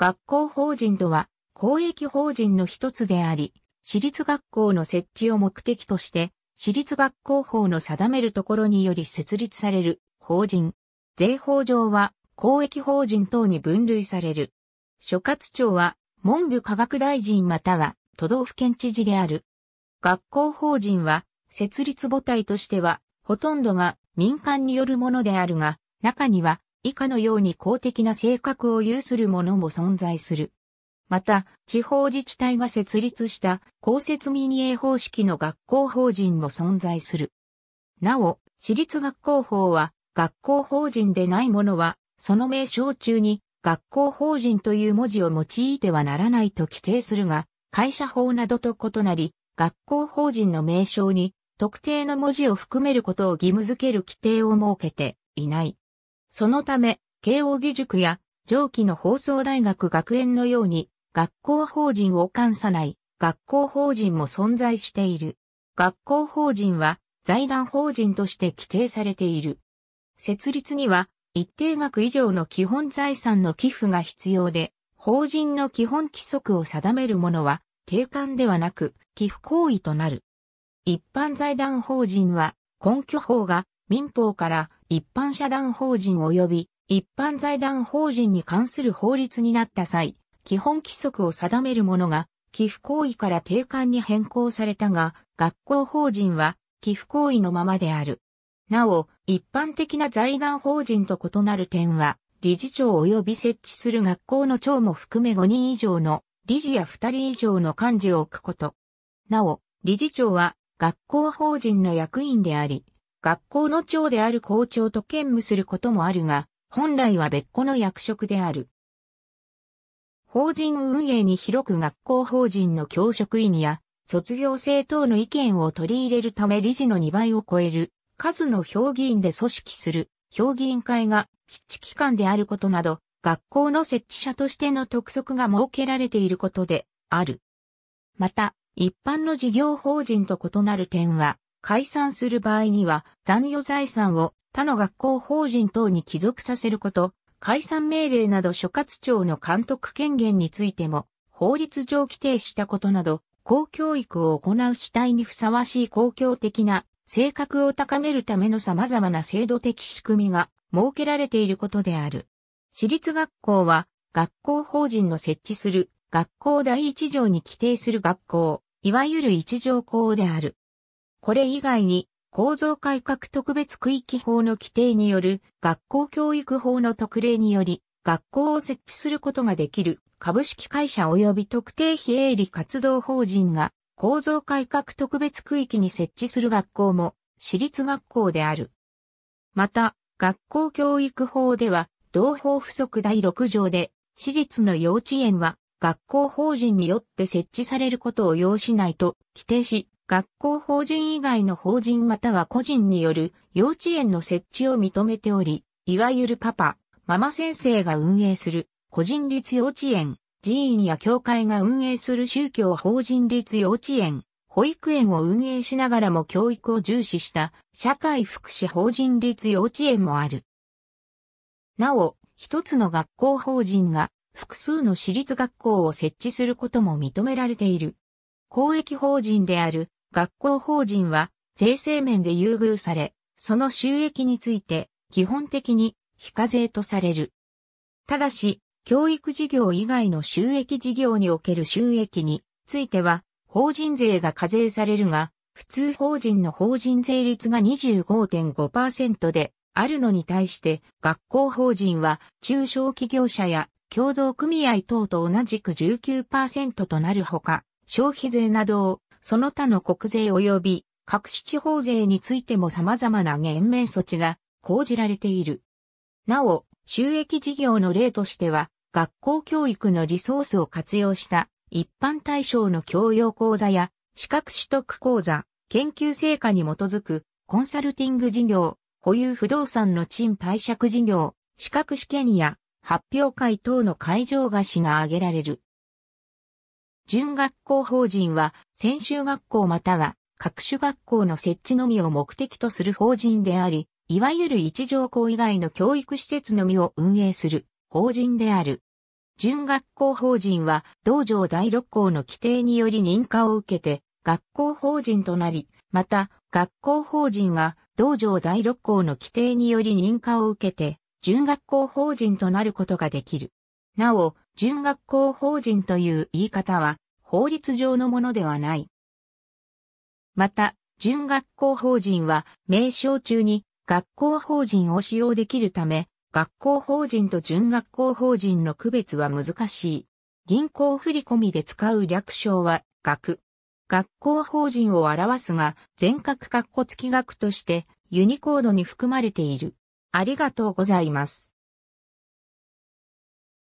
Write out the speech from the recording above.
学校法人とは、公益法人の一つであり、私立学校の設置を目的として、私立学校法の定めるところにより設立される法人。税法上は公益法人等に分類される。所轄庁は文部科学大臣または都道府県知事である。学校法人は設立母体としてはほとんどが民間によるものであるが、中には以下のように公的な性格を有するもも存在する。また、地方自治体が設立した公設民営方式の学校法人も存在する。なお、私立学校法は、学校法人でないものは、その名称中に、学校法人という文字を用いてはならないと規定するが、会社法などと異なり、学校法人の名称に、特定の文字を含めることを義務付ける規定を設けていない。そのため、慶応義塾や上記の放送大学学園のように、学校法人を監さない、学校法人も存在している。学校法人は財団法人として規定されている。設立には一定額以上の基本財産の寄付が必要で、法人の基本規則を定めるものは定款ではなく寄付行為となる。一般財団法人は根拠法が民法から一般社団法人及び一般財団法人に関する法律になった際、基本規則を定めるものが寄付行為から定款に変更されたが、学校法人は寄付行為のままである。なお、一般的な財団法人と異なる点は、理事長及び設置する学校の長も含め5人以上の理事や2人以上の幹事を置くこと。なお、理事長は学校法人の役員であり、学校の長である校長と兼務することもあるが、本来は別個の役職である。法人運営に広く学校法人の教職員や卒業生等の意見を取り入れるため理事の2倍を超える数の評議員で組織する評議員会が筆致機関であることなど学校の設置者としての特則が設けられていることである。また一般の事業法人と異なる点は解散する場合には、残余財産を他の学校法人等に帰属させること、解散命令など所轄庁の監督権限についても、法律上規定したことなど、公教育を行う主体にふさわしい公共的な性格を高めるための様々な制度的仕組みが設けられていることである。私立学校は、学校法人の設置する学校第一条に規定する学校、いわゆる一条校である。これ以外に構造改革特別区域法の規定による学校教育法の特例により学校を設置することができる株式会社及び特定非営利活動法人が構造改革特別区域に設置する学校も私立学校である。また、学校教育法では、同法不足第6条で、私立の幼稚園は学校法人によって設置されることを要しないと規定し、学校法人以外の法人または個人による幼稚園の設置を認めており、いわゆるパパ、ママ先生が運営する個人立幼稚園、寺院や教会が運営する宗教法人立幼稚園、保育園を運営しながらも教育を重視した社会福祉法人立幼稚園もある。なお、一つの学校法人が複数の私立学校を設置することも認められている。公益法人である学校法人は税制面で優遇され、その収益について基本的に非課税とされる。ただし、教育事業以外の収益事業における収益については、法人税が課税されるが、普通法人の法人税率が25.5%であるのに対して、学校法人は中小企業者や共同組合等と同じく19%となるほか、消費税などをその他の国税及び各種地方税についても様々な減免措置が講じられている。なお、収益事業の例としては、学校教育のリソースを活用した一般対象の教養講座や資格取得講座、研究成果に基づくコンサルティング事業、保有不動産の賃貸借事業、資格試験や発表会等の会場貸しが挙げられる。準学校法人は、専修学校または、各種学校の設置のみを目的とする法人であり、いわゆる一条校以外の教育施設のみを運営する法人である。準学校法人は、道場第6校の規定により認可を受けて、学校法人となり、また、学校法人が、道場第6校の規定により認可を受けて、準学校法人となることができる。なお、準学校法人という言い方は法律上のものではない。また、準学校法人は名称中に学校法人を使用できるため、学校法人と準学校法人の区別は難しい。銀行振込で使う略称は学。学校法人を表すが、全角括弧付き額としてユニコードに含まれている。ありがとうございます。